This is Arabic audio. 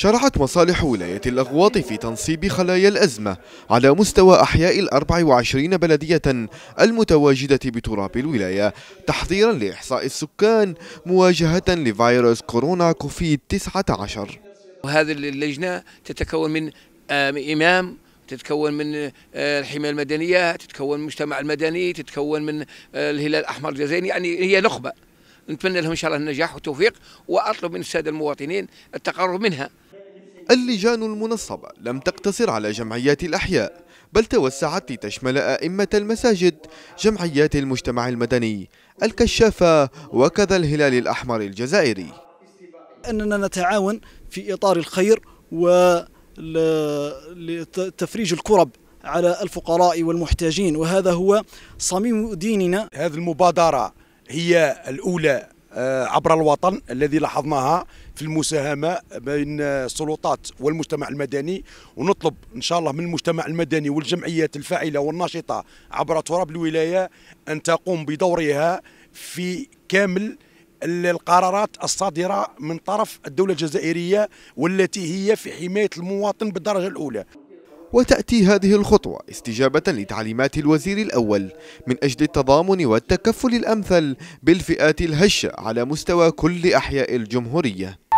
شرعت مصالح ولاية الأغواط في تنصيب خلايا الأزمة على مستوى أحياء الأربع وعشرين بلدية المتواجدة بتراب الولاية تحضيرا لإحصاء السكان مواجهة لفيروس كورونا كوفيد 19 وهذه اللجنة تتكون من إمام تتكون من آه، الحمايه المدنيه، تتكون من المجتمع المدني، تتكون من آه، الهلال الاحمر الجزائري، يعني هي نخبه. نتمنى لهم ان شاء الله النجاح والتوفيق واطلب من الساده المواطنين التقرب منها اللجان المنصبة لم تقتصر على جمعيات الأحياء بل توسعت لتشمل أئمة المساجد جمعيات المجتمع المدني الكشافة وكذا الهلال الأحمر الجزائري أننا نتعاون في إطار الخير ولتفريج الكرب على الفقراء والمحتاجين وهذا هو صميم ديننا هذه المبادرة هي الأولى آه، عبر الوطن الذي لاحظناها في المساهمه بين السلطات والمجتمع المدني ونطلب ان شاء الله من المجتمع المدني والجمعيات الفاعله والناشطه عبر تراب الولايه ان تقوم بدورها في كامل القرارات الصادره من طرف الدوله الجزائريه والتي هي في حمايه المواطن بالدرجه الاولى وتأتي هذه الخطوة استجابة لتعليمات الوزير الأول من أجل التضامن والتكفل الأمثل بالفئات الهشة على مستوى كل أحياء الجمهورية